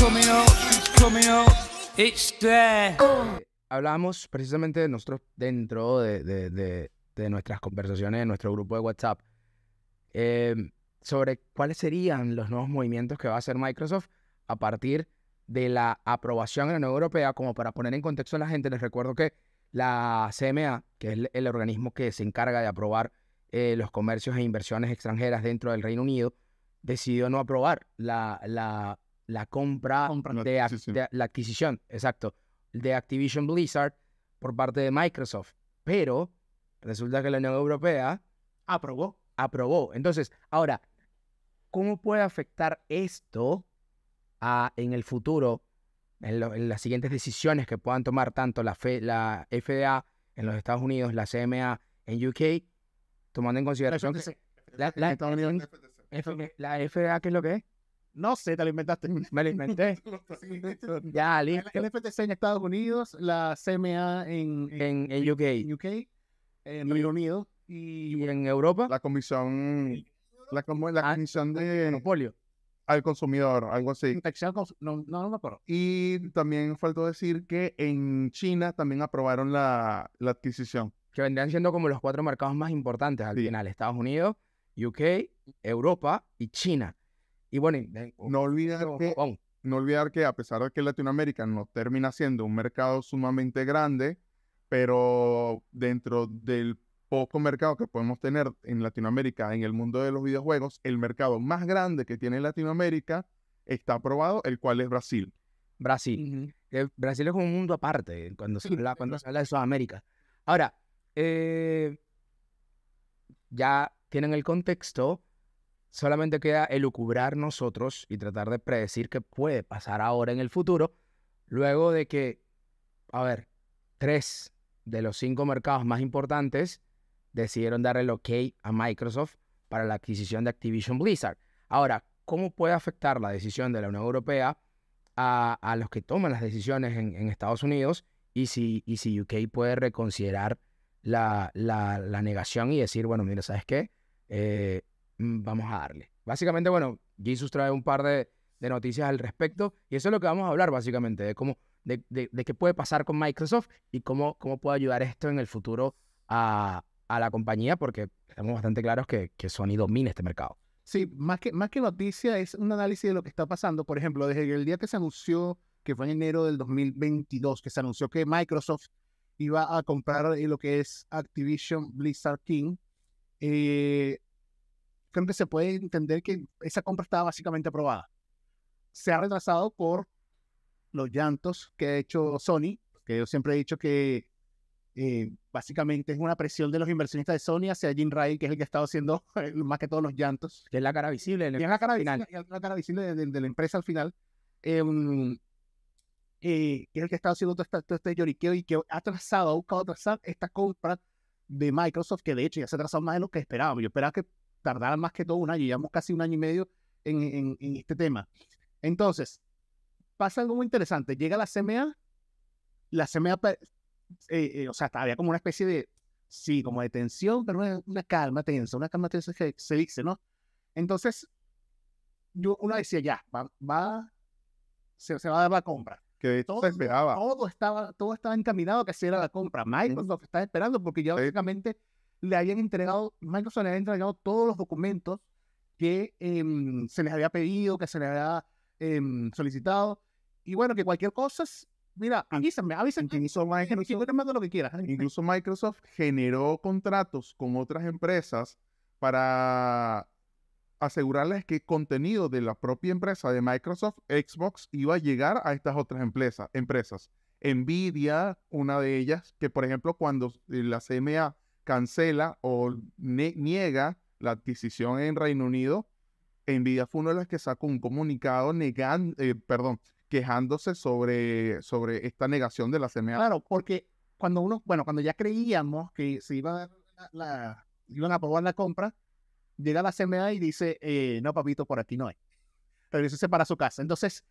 coming eh, precisamente de nosotros dentro de, nuestras conversaciones, de nuestro grupo de WhatsApp, em, sobre cuáles serían los nuevos movimientos que va a hacer Microsoft a partir de la aprobación en la Unión Europea. Como para poner en contexto a la gente, les recuerdo que la CMA, que es el, organismo que se encarga de aprobar eh, los comercios e inversiones extranjeras dentro del Reino Unido, decidió no aprobar la, la, la compra, de, la adquisición, exacto, de Activision Blizzard por parte de Microsoft. Pero resulta que la Unión Europea aprobó. Aprobó. Entonces, ahora, ¿cómo puede afectar esto a, en el futuro, en, las siguientes decisiones que puedan tomar tanto la, fe, la FDA en los Estados Unidos, la CMA en UK, tomando en consideración que... ¿La FA qué es lo que es? No sé, te lo inventaste. Me lo inventé. ya, listo. El FTC en Estados Unidos, la CMA en, en, en, UK. UK, en Reino Unido. Y, en Europa. La comisión. La, la ah, comisión de. Al consumidor, algo así. No, no, me acuerdo. Y también faltó decir que en China también aprobaron la, la adquisición. Que vendrían siendo como los cuatro mercados más importantes al final: Estados Unidos, UK, Europa y China. Y bueno, oh, no olvidar que, no olvidar que a pesar de que Latinoamérica no termina siendo un mercado sumamente grande, pero dentro del poco mercado que podemos tener en Latinoamérica en el mundo de los videojuegos, el mercado más grande que tiene Latinoamérica está aprobado, el cual es Brasil. Brasil. Brasil es un mundo aparte cuando se habla, cuando de Sudamérica. Ahora, eh, ya tienen el contexto, solamente queda elucubrar nosotros y tratar de predecir qué puede pasar ahora en el futuro, luego de que, a ver, tres de los cinco mercados más importantes decidieron dar el ok a Microsoft para la adquisición de Activision Blizzard. Ahora, ¿cómo puede afectar la decisión de la Unión Europea a, los que toman las decisiones en, Estados Unidos y si, y si UK puede reconsiderar la, negación y decir, bueno, mira, ¿sabes qué? Eh, mm, vamos a darle. Básicamente, bueno, Jesus trae un par de, noticias al respecto y eso es lo que vamos a hablar básicamente, de cómo, de, qué puede pasar con Microsoft y cómo, puede ayudar esto en el futuro a, la compañía, porque estamos bastante claros que, que, Sony domina este mercado. Sí, más que, más que noticia es un análisis de lo que está pasando. Por ejemplo, desde el día que se anunció, que fue en enero del 2022, que se anunció que Microsoft iba a comprar eh, lo que es Activision Blizzard King, eh, siempre se puede entender que esa compra estaba básicamente aprobada. Se ha retrasado por los llantos que ha hecho Sony, que yo siempre he dicho que eh, básicamente es una presión de los inversionistas de Sony hacia Jim Ray que es el que ha estado haciendo más que todos los llantos. Que es la cara visible. es la cara visible, de, la empresa al final. Eh, mm, eh, que es el que ha estado haciendo todo, este, lloriqueo y que ha trazado, ha buscado trazar esta compra de Microsoft, que de hecho ya se ha trazado más de lo que esperábamos. Yo esperaba que tardara más que todo un año, llevamos casi un año y medio en, este tema. Entonces, pasa algo muy interesante. Llega la CMA, la CMA, pues, eh, eh, o sea, había como una especie de, sí, como de tensión, pero una, calma tensa, una calma tensa que se dice, ¿no? Entonces, yo, uno decía, ya, va, se, se va a dar la compra que todo, se esperaba. Todo estaba, todo estaba encaminado a que hiciera la compra. Microsoft estaba esperando porque ya básicamente le habían entregado, Microsoft le había entregado todos los documentos que em, se les había pedido, que se les había em, solicitado. Y bueno, que cualquier cosa, mira, avísenme, avísenme. lo Incluso Microsoft generó contratos con otras empresas para asegurarles que contenido de la propia empresa de Microsoft, Xbox, iba a llegar a estas otras empresas. Nvidia, una de ellas, que por ejemplo cuando eh, la CMA cancela o niega la adquisición en Reino Unido, Nvidia fue una de las que sacó un comunicado eh, perdón, quejándose sobre, sobre esta negación de la CMA. Claro, porque cuando uno, bueno, cuando ya creíamos que se iba a dar la, iban a aprobar la compra, llega la CMA y dice, eh, no, papito, por aquí no hay. se para su casa. Entonces,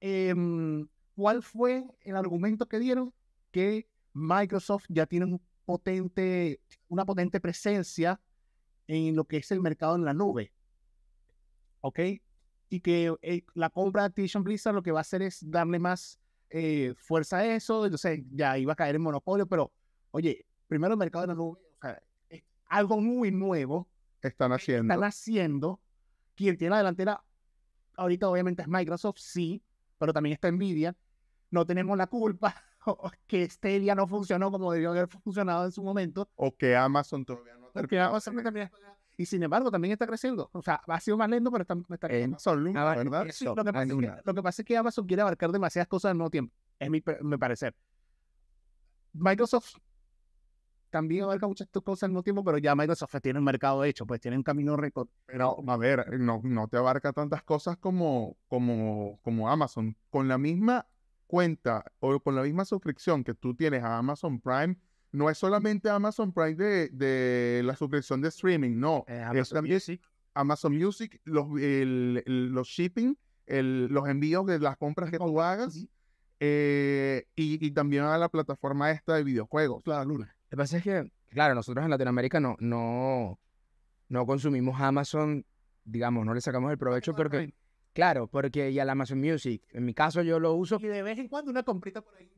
em, ¿cuál fue el argumento que dieron? Que Microsoft ya tiene potente, una potente presencia en lo que es el mercado en la nube. ¿Ok? Y que eh, la compra de Activision Blizzard lo que va a hacer es darle más eh, fuerza a eso. Entonces ya iba a caer en monopolio, pero oye, primero el mercado en la nube, o sea, es algo muy nuevo están haciendo. Están haciendo. Quien tiene la delantera, ahorita obviamente es Microsoft, sí, pero también está Nvidia. No tenemos la culpa que Stadia no funcionó como debió haber funcionado en su momento. O que Amazon todavía no está. y sin embargo también está creciendo. O sea, ha sido más lento, pero está, creciendo. ¿verdad? lo, que pasa es que, Amazon quiere abarcar demasiadas cosas al mismo tiempo, es mi, mi parecer. Microsoft también abarca muchas cosas al mismo tiempo, pero ya Microsoft tiene un mercado hecho, pues tiene un camino récord. Pero, a ver, no, no te abarca tantas cosas como, como, como Amazon. Con la misma cuenta o con la misma suscripción que tú tienes a Amazon Prime, no es solamente Amazon Prime de, la suscripción de streaming, no. Amazon Music. Amazon Music, los, el, los shipping, los envíos de las compras que tú hagas. Eh, y, también a la plataforma esta de videojuegos. La luna que pasa es que, claro, nosotros en Latinoamérica no, no, no consumimos Amazon, digamos, no le sacamos el provecho pero Claro, porque y al Amazon Music, en mi caso yo lo uso. Y de vez en cuando una comprita por ahí.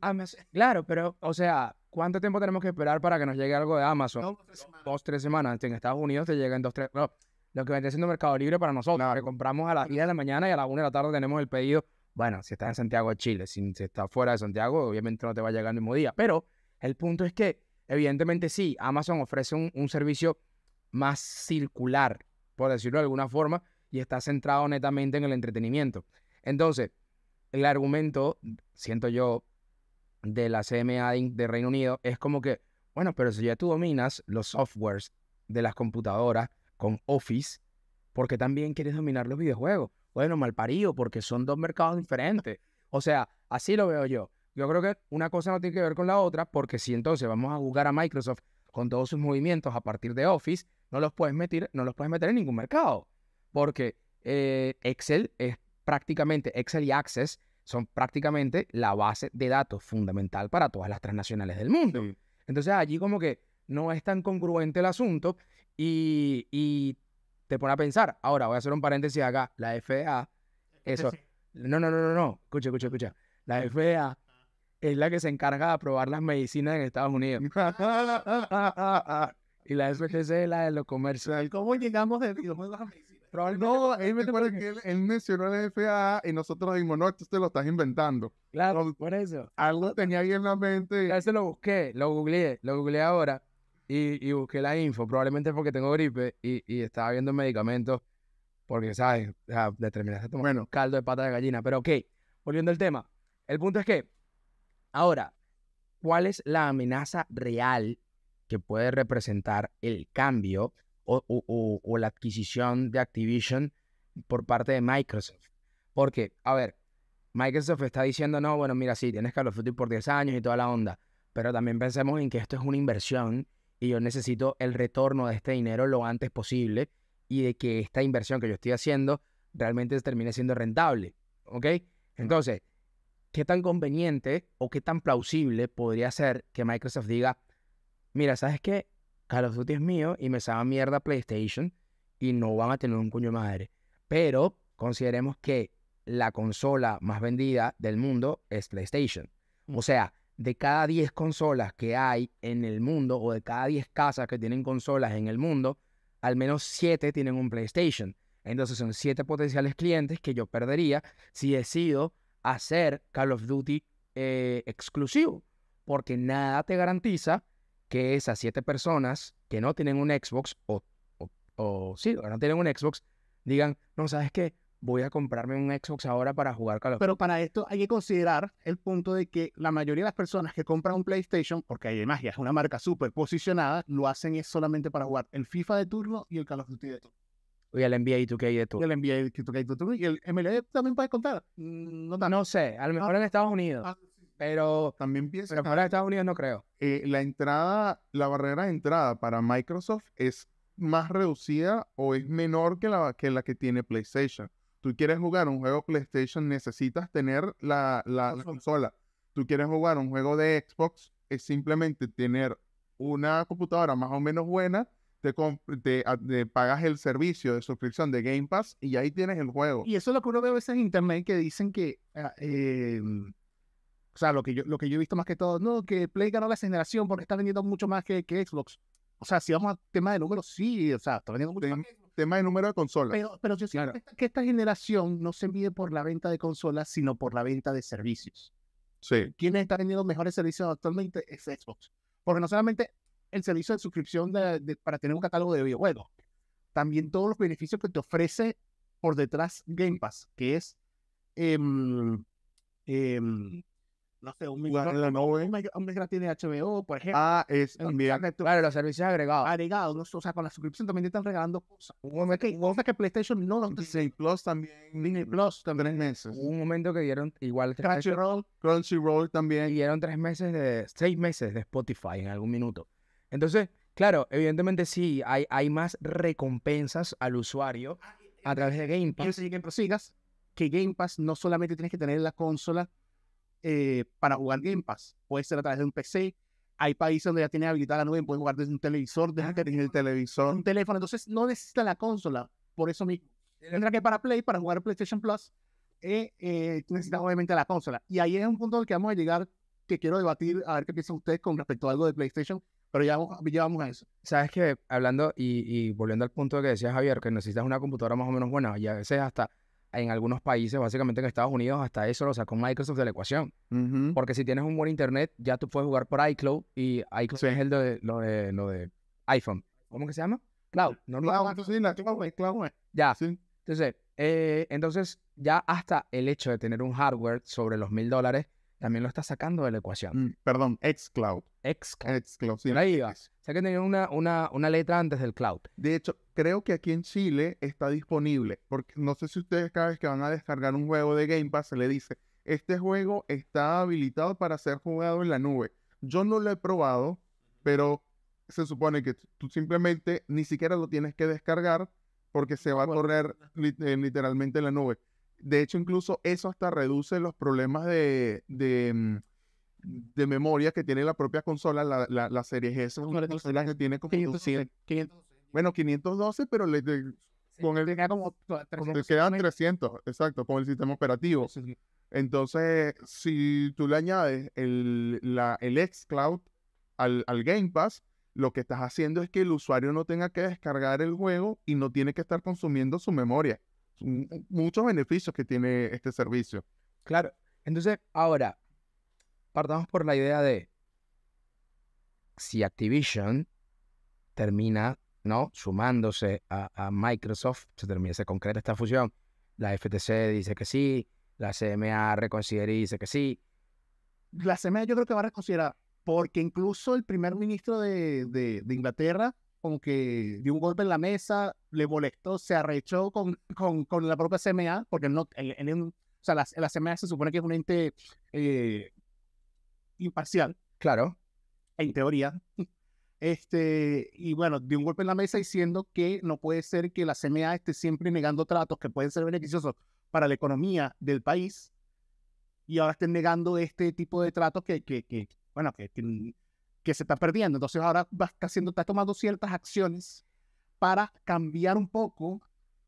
claro, pero, o sea, ¿cuánto tiempo tenemos que esperar para que nos llegue algo de Amazon? tres dos, tres semanas. En Estados Unidos te llega en dos, tres. No, lo que vendría siendo Mercado Libre para nosotros. Que compramos a las 10 de la mañana y a las 1 de la tarde tenemos el pedido. Bueno, si estás en Santiago de Chile, si, estás fuera de Santiago, obviamente no te va a llegar el mismo día. Pero el punto es que Evidentemente sí, Amazon ofrece un, servicio más circular, por decirlo de alguna forma, y está centrado netamente en el entretenimiento. Entonces, el argumento, siento yo, de la CMA de Reino Unido es como que, bueno, pero si ya tú dominas los softwares de las computadoras con Office, ¿por qué también quieres dominar los videojuegos? Bueno, mal parido, porque son dos mercados diferentes. O sea, así lo veo yo. Yo creo que una cosa no tiene que ver con la otra, porque si entonces vamos a jugar a Microsoft con todos sus movimientos a partir de Office, no los puedes meter, no los puedes meter en ningún mercado. Porque eh, Excel es prácticamente, Excel y Access son prácticamente la base de datos fundamental para todas las transnacionales del mundo. Entonces allí como que no es tan congruente el asunto y, te pone a pensar. Ahora voy a hacer un paréntesis acá, la FDA, eso. No, no, no, no, no. Escucha, escucha, escucha. La FDA es la que se encarga de aprobar las medicinas en Estados Unidos. y la FTC es la de los comercios. ¿Cómo llegamos de no, él me recuerda él, mencionó la FAA y nosotros dijimos, no, esto te lo estás inventando. Claro, por eso. Algo tenía ahí en la mente. A se lo busqué, lo googleé, lo googleé ahora y, busqué la info, probablemente porque tengo gripe y, estaba viendo medicamentos porque, ¿sabes? O determinaste bueno. caldo de pata de gallina. Pero ok, volviendo al tema. El punto es que Ahora, ¿cuál es la amenaza real que puede representar el cambio o, la adquisición de Activision por parte de Microsoft? Porque, a ver, Microsoft está diciendo, no, bueno, mira, sí, tienes Carlos of por 10 años y toda la onda, pero también pensemos en que esto es una inversión y yo necesito el retorno de este dinero lo antes posible y de que esta inversión que yo estoy haciendo realmente termine siendo rentable, ¿ok? Entonces, qué tan conveniente o qué tan plausible podría ser que Microsoft diga, mira, ¿sabes qué? Call of Duty es mío y me sabe mierda PlayStation y no van a tener un cuño madre. Pero consideremos que la consola más vendida del mundo es PlayStation. O sea, de cada 10 consolas que hay en el mundo o de cada 10 casas que tienen consolas en el mundo, al menos 7 tienen un PlayStation. Entonces son 7 potenciales clientes que yo perdería si decido hacer Call of Duty eh, exclusivo, porque nada te garantiza que esas siete personas que no tienen un Xbox o, o, o no tienen un Xbox, digan, no, ¿sabes qué? Voy a comprarme un Xbox ahora para jugar Call of Duty. Pero para esto hay que considerar el punto de que la mayoría de las personas que compran un PlayStation, porque hay ya es una marca súper posicionada, lo hacen es solamente para jugar el FIFA de turno y el Call of Duty de turno. Y el NBA 2K de tú. El NBA 2K de tú. Y el MLB e también puedes contar. Mm, no, sé, ah. ah, a lo mejor en Estados Unidos. pero también piensa. Pero Estados Unidos no creo. Eh, la entrada, la barrera de entrada para Microsoft es más reducida o es menor que la que, la que tiene PlayStation. Tú quieres jugar un juego PlayStation, necesitas tener la consola. Tú quieres jugar un juego de Xbox, es simplemente tener una computadora más o menos buena Ah, te, pagas el servicio de suscripción de Game Pass y ahí tienes el juego. Y eso es lo que uno ve a veces en internet que dicen que, ah, em, o sea, lo que, yo, lo que yo he visto más que todo, no, que Play ganó la generación porque está vendiendo mucho más que, que Xbox. O sea, si vamos a tema de números, sí, o sea, está vendiendo mucho más que Tema de número de consolas. Pero, yo siento que, esta, generación no se mide por la venta de consolas, sino por la venta de servicios. Sí. ¿Quién está vendiendo mejores servicios actualmente? Es Xbox. Porque no solamente el servicio de suscripción para tener un catálogo de videojuegos. También todos los beneficios que te ofrece por detrás Game Pass, que es eh, eh, no sé, un mes gratis de HBO, por ejemplo. Ah, es también. Claro, los servicios agregados. Agregados, o sea, con la suscripción también te están regalando cosas. Un momento que, PlayStation no nos Disney Plus también. Disney Plus también. Tres meses. un momento que dieron igual. Crunchyroll. Crunchyroll también. Y dieron tres meses de, seis meses de Spotify en algún minuto. Entonces, claro, evidentemente sí, hay, hay más recompensas al usuario ah, a través de Game Pass. que prosigas que Game Pass no solamente tienes que tener la consola eh, para jugar Game Pass, puede ser a través de un PC. Hay países donde ya tiene habilitada la nube, puedes jugar desde un televisor, desde ah, el televisor. Un teléfono, entonces no necesita la consola, por eso mi... Tendrá que para Play, para jugar PlayStation Plus, eh, eh necesitas obviamente la consola. Y ahí es un punto al que vamos a llegar, que quiero debatir, a ver qué piensan ustedes con respecto a algo de PlayStation, pero ya, llevamos a eso. Sabes que hablando y, volviendo al punto que decías Javier, que necesitas una computadora más o menos buena, y a veces hasta en algunos países, básicamente en Estados Unidos, hasta eso lo sacó Microsoft de la ecuación. Porque si tienes un buen internet, ya tú puedes jugar por iCloud, y iCloud es el de, lo, de, iPhone. ¿Cómo que se llama? Cloud. No, cloud, entonces, cloud, cloud, Ya. Entonces, entonces, ya hasta el hecho de tener un hardware sobre los mil dólares, también lo está sacando de la ecuación. Mm, perdón, perdón, xCloud x Ahí vas. O que tenía una, una, una letra antes del cloud. De hecho, creo que aquí en Chile está disponible, porque no sé si ustedes cada vez que van a descargar un juego de Game Pass se le dice, este juego está habilitado para ser jugado en la nube. Yo no lo he probado, pero se supone que tú simplemente ni siquiera lo tienes que descargar porque se va a correr eh, literalmente en la nube. De hecho, incluso eso hasta reduce los problemas de mm, de memoria que tiene la propia consola, la, la, la S, es consola que tiene como 512. Bueno, 512, pero le, con el, 300, quedan 300, exacto, con el sistema operativo. Entonces, si tú le añades el, la, el xCloud al, al Game Pass, lo que estás haciendo es que el usuario no tenga que descargar el juego y no tiene que estar consumiendo su memoria. muchos beneficios que tiene este servicio. Claro. Entonces, ahora, partamos por la idea de si Activision termina ¿no? sumándose a, Microsoft, se termina, se concreta esta fusión, la FTC dice que sí, la CMA reconsidera y dice que sí. La CMA yo creo que va a reconsiderar, porque incluso el primer ministro de, de, de Inglaterra, dio un golpe en la mesa, le molestó, se arrechó con, con, la propia CMA, porque no, en, la, la, CMA se supone que es un ente eh, imparcial. Claro. En teoría. Este, y bueno, de un golpe en la mesa diciendo que no puede ser que la CMA esté siempre negando tratos que pueden ser beneficiosos para la economía del país y ahora estén negando este tipo de tratos que, que, que bueno, que, que, se está perdiendo. Entonces ahora va, está, haciendo, está tomando ciertas acciones para cambiar un poco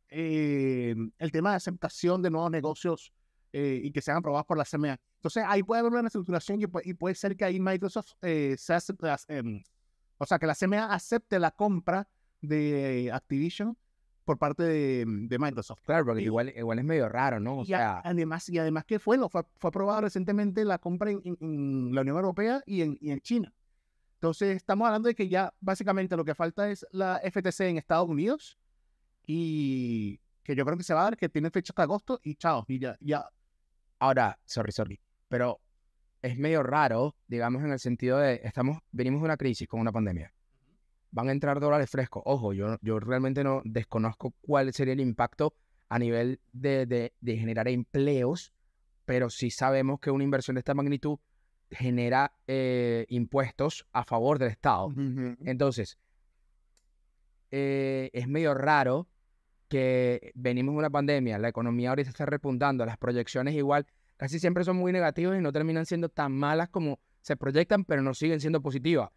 eh, el tema de aceptación de nuevos negocios eh, y que sean aprobadas por la CMA. Entonces ahí puede haber una estructuración y, puede ser que ahí Microsoft eh, se acepte, em, o sea, que la CMA acepte la compra de Activision por parte de, em, Microsoft. Claro, porque igual, es medio raro, ¿no? O y, además, y además que fue, fue, fue aprobada recientemente la compra en, la Unión Europea y en, y en China. Entonces estamos hablando de que ya básicamente lo que falta es la FTC en Estados Unidos y que yo creo que se va a dar, que tiene fecha hasta agosto y chao, y ya, ya Ahora, sorry, sorry, pero es medio raro, digamos, en el sentido de, estamos, venimos de una crisis con una pandemia. Van a entrar dólares frescos. Ojo, yo, yo realmente no desconozco cuál sería el impacto a nivel de, generar empleos, pero sí sabemos que una inversión de esta magnitud genera eh, impuestos a favor del Estado. Entonces, eh, es medio raro que venimos de una pandemia, la economía ahorita está repuntando, las proyecciones igual casi siempre son muy negativas y no terminan siendo tan malas como se proyectan, pero no siguen siendo positivas.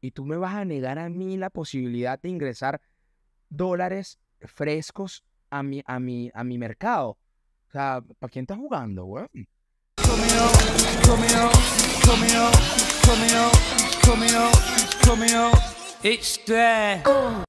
Y tú me vas a negar a mí la posibilidad de ingresar dólares frescos a mi, a mi, a mi mercado. O sea, ¿para quién estás jugando, güey? It's there.